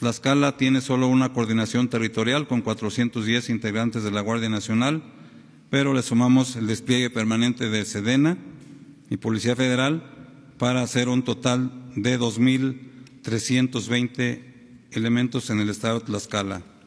Tlaxcala tiene solo una coordinación territorial con 410 integrantes de la Guardia Nacional, pero le sumamos el despliegue permanente de Sedena y Policía Federal para hacer un total de 2.320 elementos en el estado de Tlaxcala.